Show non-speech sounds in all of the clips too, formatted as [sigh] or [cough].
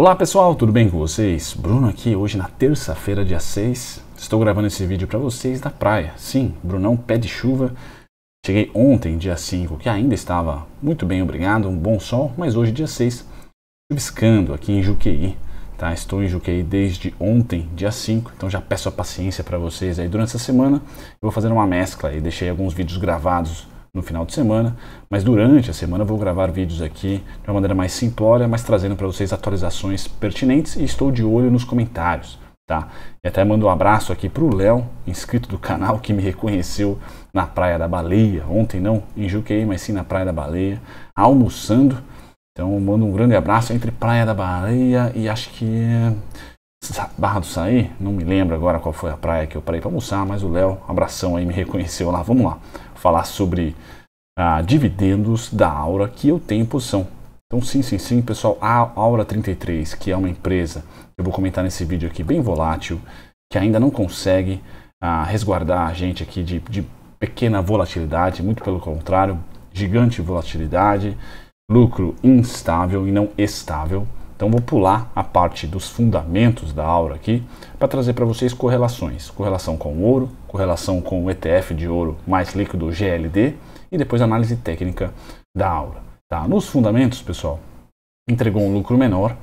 Olá pessoal, tudo bem com vocês? Bruno aqui hoje na terça-feira, dia 6. Estou gravando esse vídeo para vocês da praia. Sim, Brunão pé de chuva. Cheguei ontem, dia 5, que ainda estava muito bem, obrigado, um bom sol, mas hoje, dia 6, chuviscando aqui em Juqueí. Tá? Estou em Juqueí desde ontem, dia 5, então já peço a paciência para vocês aí durante essa semana. Eu vou fazer uma mescla e deixei alguns vídeos gravados no final de semana, mas durante a semana vou gravar vídeos aqui de uma maneira mais simplória, mas trazendo para vocês atualizações pertinentes e estou de olho nos comentários. Tá? E até mando um abraço aqui para o Léo, inscrito do canal, que me reconheceu na Praia da Baleia. Ontem não em Juquei, mas sim na Praia da Baleia, almoçando. Então mando um grande abraço entre Praia da Baleia e acho que Barra do Saí, não me lembro agora qual foi a praia que eu parei para almoçar, mas o Léo, abração aí, me reconheceu lá. Vamos lá, falar sobre ah, dividendos da Aura que eu tenho em posição. Então, sim, sim, sim, pessoal, a Aura 33, que é uma empresa eu vou comentar nesse vídeo aqui, bem volátil, que ainda não consegue ah, resguardar a gente aqui de, de pequena volatilidade, muito pelo contrário, gigante volatilidade, lucro instável e não estável. Então vou pular a parte dos fundamentos da aura aqui para trazer para vocês correlações, correlação com o ouro, correlação com o ETF de ouro mais líquido GLD e depois análise técnica da aura. Tá? Nos fundamentos, pessoal, entregou um lucro menor,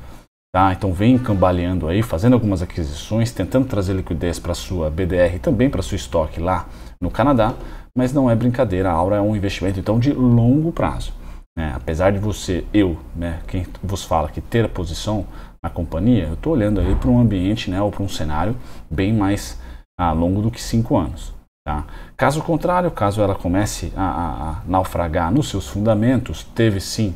tá? Então vem cambaleando aí, fazendo algumas aquisições, tentando trazer liquidez para sua BDR e também para seu estoque lá no Canadá, mas não é brincadeira, a aura é um investimento então de longo prazo. Né? Apesar de você, eu, né, quem vos fala que ter a posição na companhia, eu estou olhando aí para um ambiente né, ou para um cenário bem mais a ah, longo do que cinco anos. Tá? Caso contrário, caso ela comece a, a, a, naufragar nos seus fundamentos, teve sim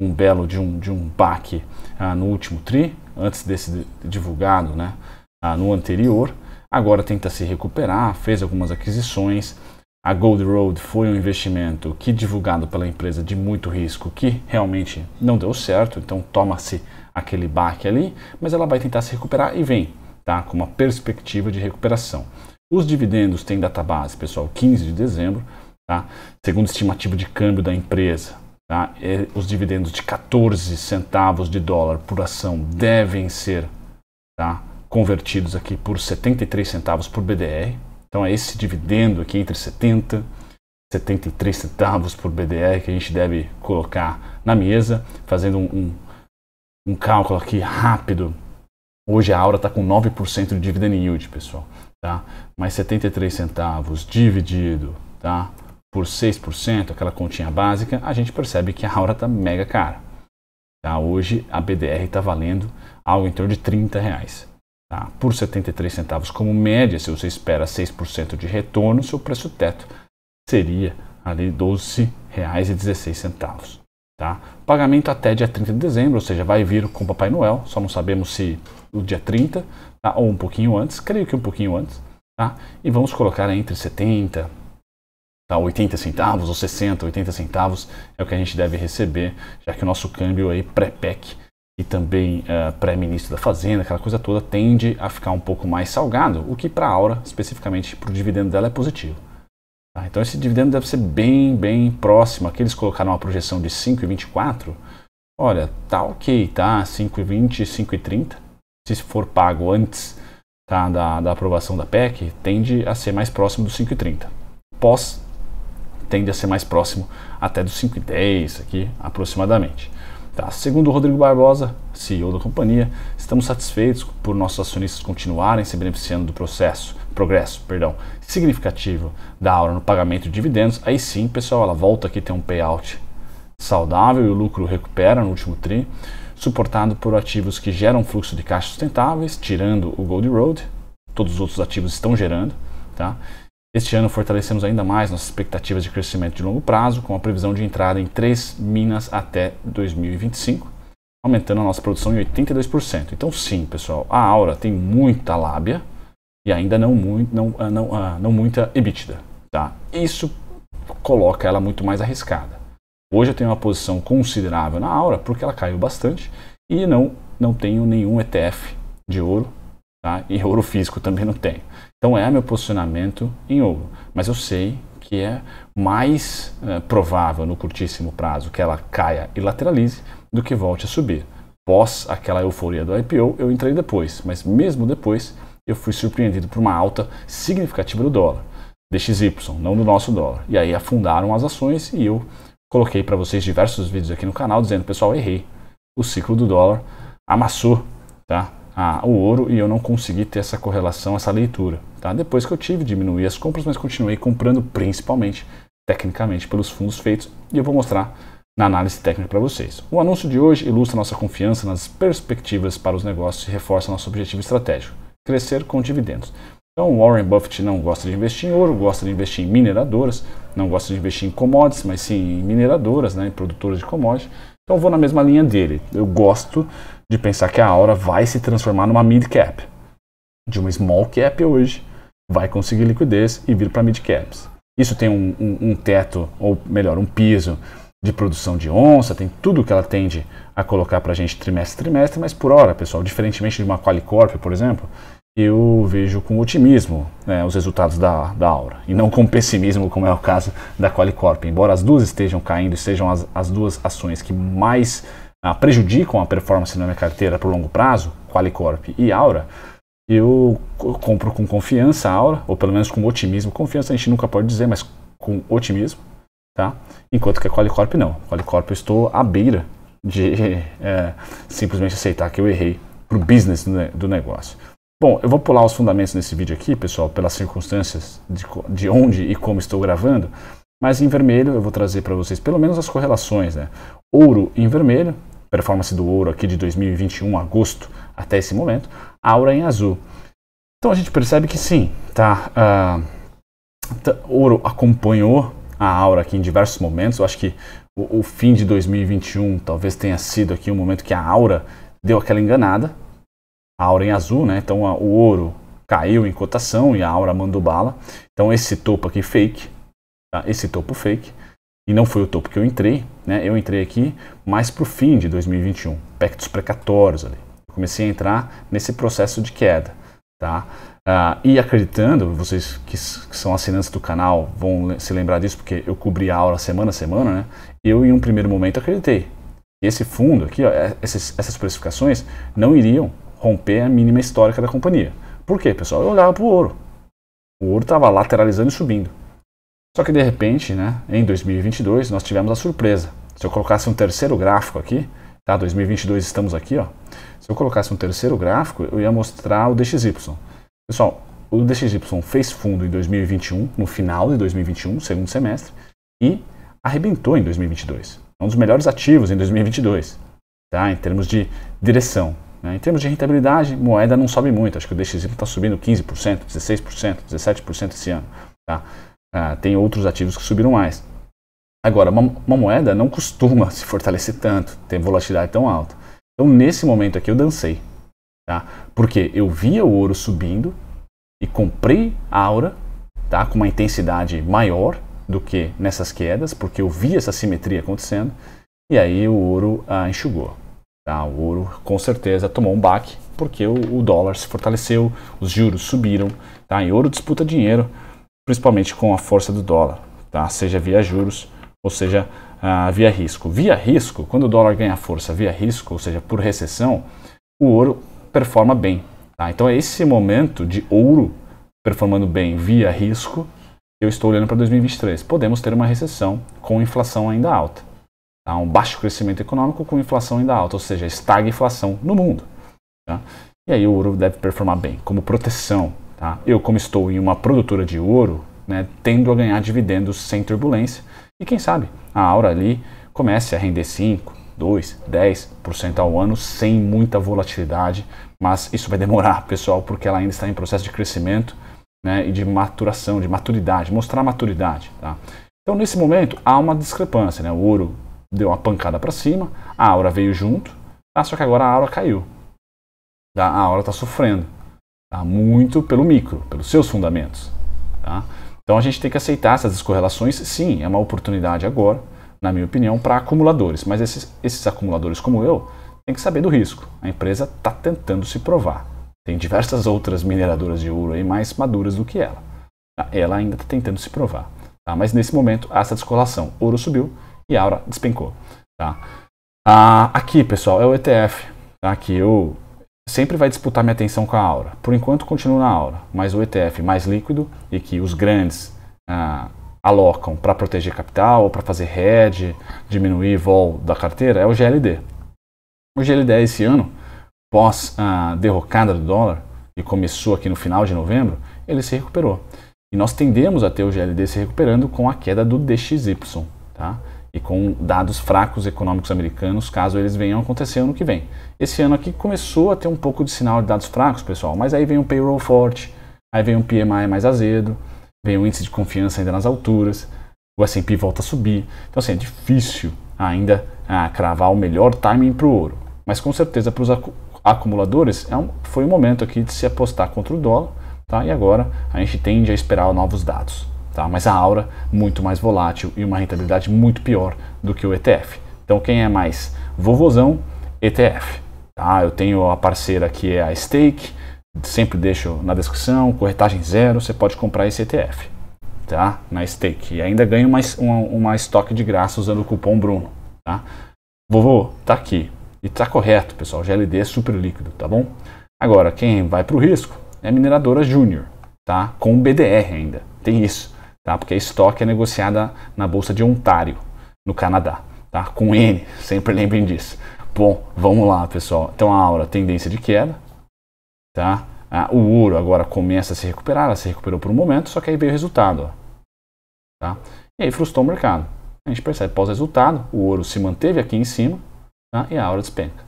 um belo de um, de um baque ah, no último TRI, antes desse divulgado né, ah, no anterior, agora tenta se recuperar, fez algumas aquisições, a Gold Road foi um investimento que divulgado pela empresa de muito risco, que realmente não deu certo, então toma-se aquele baque ali, mas ela vai tentar se recuperar e vem, tá? Com uma perspectiva de recuperação. Os dividendos têm data base, pessoal, 15 de dezembro, tá? Segundo estimativa de câmbio da empresa, tá? E é, os dividendos de 14 centavos de dólar por ação devem ser, tá? Convertidos aqui por 73 centavos por BDR, então é esse dividendo aqui entre 70 e 73 centavos por BDR que a gente deve colocar na mesa, fazendo um, um, um cálculo aqui rápido. Hoje a Aura está com 9% de dividend yield, pessoal, tá? Mas 73 centavos dividido, tá? Por 6%, aquela continha básica, a gente percebe que a Aura está mega cara. Tá? Hoje a BDR está valendo algo em torno de 30 reais tá? por 73 centavos como média, se você espera 6% de retorno, seu preço teto seria ali R$ 12,16. Tá? Pagamento até dia 30 de dezembro, ou seja, vai vir com o Papai Noel, só não sabemos se o dia 30 tá? ou um pouquinho antes, creio que um pouquinho antes. Tá? E vamos colocar entre 70 tá? 80 centavos ou 60, 80 centavos é o que a gente deve receber, já que o nosso câmbio aí pré-PEC e também uh, pré-ministro da Fazenda, aquela coisa toda, tende a ficar um pouco mais salgado, o que para a Aura, especificamente para o dividendo dela, é positivo. Tá? Então esse dividendo deve ser bem, bem próximo. Aqui eles colocaram uma projeção de 5,24. Olha, tá ok, tá? 5,20, 5,30. Se for pago antes tá, da, da aprovação da PEC, tende a ser mais próximo do 5,30. Pós, tende a ser mais próximo até do 5,10 aqui, aproximadamente. Tá? Segundo o Rodrigo Barbosa, CEO da companhia, estamos satisfeitos por nossos acionistas continuarem se beneficiando do processo, progresso, perdão, significativo da Aura no pagamento de dividendos. Aí sim, pessoal, ela volta aqui tem um payout saudável e o lucro recupera no último tri, suportado por ativos que geram fluxo de caixa sustentáveis, tirando o Gold Road, todos os outros ativos estão gerando, tá? Este ano fortalecemos ainda mais nossas expectativas de crescimento de longo prazo, com a previsão de entrada em três minas até 2025, aumentando a nossa produção em 82%. Então, sim, pessoal, a Aura tem muita lábia e ainda não, muito, não, ah, não, ah, não muita EBITDA. Tá? Isso coloca ela muito mais arriscada. Hoje eu tenho uma posição considerável na Aura, porque ela caiu bastante, e não, não tenho nenhum ETF de ouro tá? E ouro físico também não tenho. Então é meu posicionamento em ouro, mas eu sei que é mais eh, provável no curtíssimo prazo que ela caia e lateralize do que volte a subir. Pós aquela euforia do IPO, eu entrei depois, mas mesmo depois eu fui surpreendido por uma alta significativa do dólar, DXY, não do nosso dólar. E aí afundaram as ações e eu coloquei para vocês diversos vídeos aqui no canal dizendo, pessoal, errei. O ciclo do dólar amassou, tá? a, o ouro e eu não consegui ter essa correlação, essa leitura. Tá? Depois que eu tive, diminuí as compras, mas continuei comprando principalmente, tecnicamente, pelos fundos feitos e eu vou mostrar na análise técnica para vocês. O anúncio de hoje ilustra nossa confiança nas perspectivas para os negócios e reforça nosso objetivo estratégico, crescer com dividendos. Então, Warren Buffett não gosta de investir em ouro, gosta de investir em mineradoras, não gosta de investir em commodities, mas sim em mineradoras, né, em produtoras de commodities. Então vou na mesma linha dele. Eu gosto de pensar que a Aura vai se transformar numa mid cap. De uma small cap hoje, vai conseguir liquidez e vir para mid caps. Isso tem um, um, um, teto, ou melhor, um piso de produção de onça, tem tudo que ela tende a colocar para a gente trimestre trimestre, mas por hora, pessoal, diferentemente de uma Qualicorp, por exemplo, eu vejo com otimismo né, os resultados da, da Aura e não com pessimismo, como é o caso da Qualicorp. Embora as duas estejam caindo e sejam as, as duas ações que mais ah, prejudicam a performance na minha carteira por longo prazo, Qualicorp e Aura, eu compro com confiança a Aura, ou pelo menos com otimismo. Confiança a gente nunca pode dizer, mas com otimismo, tá? Enquanto que a Qualicorp não. A Qualicorp eu estou à beira de [laughs] é, simplesmente aceitar que eu errei para o business do negócio. Bom, eu vou pular os fundamentos nesse vídeo aqui, pessoal, pelas circunstâncias de, de onde e como estou gravando, mas em vermelho eu vou trazer para vocês pelo menos as correlações. Né? Ouro em vermelho, performance do ouro aqui de 2021, agosto, até esse momento, aura em azul. Então a gente percebe que sim, tá, uh, ouro acompanhou a aura aqui em diversos momentos, eu acho que o, o fim de 2021 talvez tenha sido aqui um momento que a aura deu aquela enganada, a aura em azul, né? Então a, o ouro caiu em cotação e a aura mandou bala. Então esse topo aqui fake, tá? esse topo fake, e não foi o topo que eu entrei, né? Eu entrei aqui mais para o fim de 2021, pactos precatórios ali. Eu comecei a entrar nesse processo de queda, tá? Ah, e acreditando, vocês que, que, são assinantes do canal vão se lembrar disso, porque eu cobri a aula semana a semana, né? Eu, em um primeiro momento, acreditei. Esse fundo aqui, ó, é, essas, essas precificações não iriam romper a mínima histórica da companhia. Por quê, pessoal? Eu olhava para o ouro. O ouro estava lateralizando e subindo. Só que de repente, né, em 2022, nós tivemos a surpresa. Se eu colocasse um terceiro gráfico aqui, tá? 2022 estamos aqui, ó. Se eu colocasse um terceiro gráfico, eu ia mostrar o DXY. Pessoal, o DXY fez fundo em 2021, no final de 2021, segundo semestre, e arrebentou em 2022. É um dos melhores ativos em 2022, tá? Em termos de direção. Né? Em termos de rentabilidade, moeda não sobe muito. Acho que o DXY está subindo 15%, 16%, 17% esse ano. Tá? Ah, tem outros ativos que subiram mais. Agora, uma, uma, moeda não costuma [laughs] se fortalecer tanto, tem volatilidade tão alta. Então, nesse momento aqui, eu dancei. Tá? Porque eu via o ouro subindo e comprei a aura tá? com uma intensidade maior do que nessas quedas, porque eu vi essa simetria acontecendo e aí o ouro ah, enxugou. Ah, o ouro com certeza tomou um baque porque o, o dólar se fortaleceu, os juros subiram. Tá? E ouro disputa dinheiro, principalmente com a força do dólar, tá? seja via juros ou seja ah, via risco. Via risco, quando o dólar ganha força via risco, ou seja, por recessão, o ouro performa bem. Tá? Então é esse momento de ouro performando bem via risco eu estou olhando para 2023. Podemos ter uma recessão com inflação ainda alta. Há um baixo crescimento econômico com inflação ainda alta, ou seja, inflação no mundo. Tá? E aí o ouro deve performar bem, como proteção. Tá? Eu, como estou em uma produtora de ouro, né, tendo a ganhar dividendos sem turbulência, e quem sabe a aura ali comece a render 5, 2, 10% ao ano sem muita volatilidade, mas isso vai demorar, [laughs] pessoal, porque ela ainda está em processo de crescimento né, e de maturação, de maturidade, mostrar maturidade. Tá? Então, nesse momento, há uma discrepância. Né? O ouro deu uma pancada para cima, a aura veio junto, tá? só que agora a aura caiu. Tá? A aura está sofrendo. Tá? Muito pelo micro, pelos seus fundamentos. Tá? Então a gente tem que aceitar essas descorrelações. Sim, é uma oportunidade agora, na minha opinião, para acumuladores. Mas esses, esses acumuladores como eu tem que saber do risco. A empresa está tentando se provar. Tem diversas outras mineradoras de ouro aí mais maduras do que ela. Tá? Ela ainda está tentando se provar. Tá? Mas nesse momento, há essa descolação. Ouro subiu, e a Aura despencou. Tá? Ah, aqui, pessoal, é o ETF, tá? que eu sempre vai disputar minha atenção com a Aura. Por enquanto, continuo na Aura, mas o ETF mais líquido e que os grandes ah, alocam para proteger capital, ou para fazer hedge, diminuir vol da carteira, é o GLD. O GLD é esse ano, pós a ah, derrocada do dólar, que começou aqui no final de novembro, ele se recuperou. E nós tendemos a ter o GLD se recuperando com a queda do DXY. Tá? e com dados fracos econômicos americanos, caso eles venham acontecer ano que vem. Esse ano aqui começou a ter um pouco de sinal de dados fracos, pessoal, mas aí vem um payroll forte, aí vem um PMI mais azedo, vem um índice de confiança ainda nas alturas, o S&P volta a subir. Então, assim, é difícil ainda ah, cravar o melhor timing para o ouro. Mas, com certeza, para os acumuladores, é um, foi o momento aqui de se apostar contra o dólar, tá? E agora a gente tende a esperar novos dados tá? mas a Aura muito mais volátil e uma rentabilidade muito pior do que o ETF. Então quem é mais vovozão, ETF. Tá? Eu tenho a parceira que é a Stake, sempre deixo na descrição, corretagem zero, você pode comprar esse ETF tá? na Stake. E ainda ganho mais uma, uma estoque de graça usando o cupom Bruno. Tá? Vovô, tá aqui. E tá correto, pessoal. GLD é super líquido, tá bom? Agora, quem vai para o risco é a mineradora júnior, tá? Com BDR ainda. Tem isso tá? porque a estoque é negociada na Bolsa de Ontário, no Canadá, tá? com N, sempre lembrem disso. Bom, vamos lá, pessoal. Então a aura, tendência de queda, tá? Ah, o ouro agora começa a se recuperar, ela se recuperou por um momento, só que aí veio o resultado, ó, tá? E aí frustrou o mercado. A gente percebe pós-resultado, o ouro se manteve aqui em cima tá? e a aura despenca.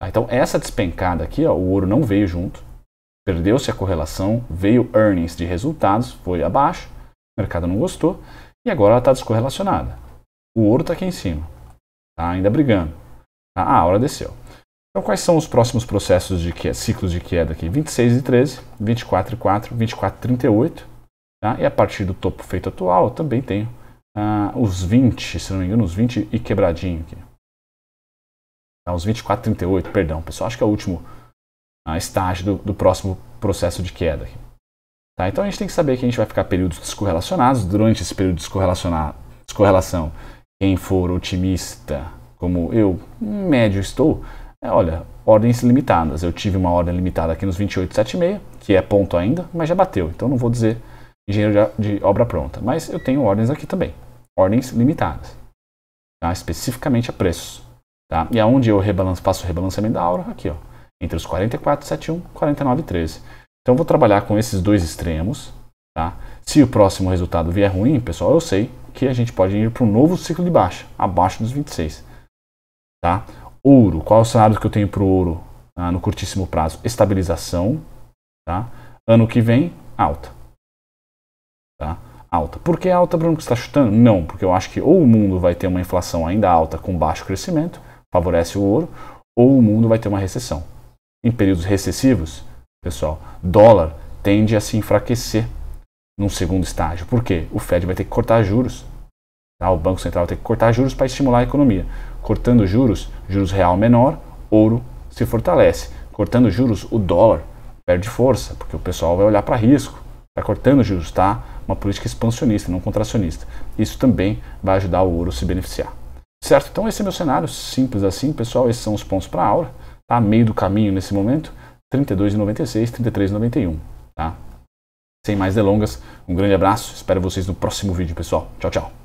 Tá? Então essa despencada aqui, ó, o ouro não veio junto, perdeu-se a correlação, veio earnings de resultados, foi abaixo, mercado não gostou e agora ela está descorrelacionada. O ouro está aqui em cima, está ainda brigando. Tá? Ah, a hora desceu. Então, quais são os próximos processos de que, ciclos de queda aqui? 26 e 13, 24 e 4, 24 e 38. Tá? E a partir do topo feito atual, eu também tenho ah, os 20, se não me engano, os 20 e quebradinho aqui. Tá, os 24 e 38, perdão, pessoal. Acho que é o último ah, estágio do, do próximo processo de queda aqui. Tá? Então a gente tem que saber que a gente vai ficar períodos descorrelacionados. Durante esse período de descorrelação, quem for otimista, como eu, médio estou, é, olha, ordens limitadas. Eu tive uma ordem limitada aqui nos 28,76, que é ponto ainda, mas já bateu. Então não vou dizer engenheiro de obra pronta. Mas eu tenho ordens aqui também, ordens limitadas, tá? especificamente a preços. Tá? E aonde eu rebalanço? faço o rebalanceamento da aura, aqui, ó, entre os 44,71 e 49,13. Então vou trabalhar com esses dois extremos, tá? Se o próximo resultado vier ruim, pessoal, eu sei que a gente pode ir para um novo ciclo de baixa, abaixo dos 26, tá? Ouro, qual é o cenário que eu tenho para o ouro ah, no curtíssimo prazo? Estabilização, tá? Ano que vem, alta, tá? Alta. Por que alta, Bruno, que está chutando? Não, porque eu acho que ou o mundo vai ter uma inflação ainda alta com baixo crescimento, favorece o ouro, ou o mundo vai ter uma recessão. Em períodos recessivos, pessoal, dólar tende a se enfraquecer num segundo estágio. Por quê? O Fed vai ter que cortar juros. Tá? O Banco Central vai ter que cortar juros para estimular a economia. Cortando juros, juros real menor, ouro se fortalece. Cortando juros, o dólar perde força, porque o pessoal vai olhar para risco. Está cortando juros, está uma política expansionista, não contracionista. Isso também vai ajudar o ouro a se beneficiar. Certo? Então esse é meu cenário, simples assim, pessoal. Esses são os pontos para a aula. Está meio do caminho nesse momento. 32,96, 33,91, tá? Sem mais delongas, um grande abraço, espero vocês no próximo vídeo, pessoal. Tchau, tchau.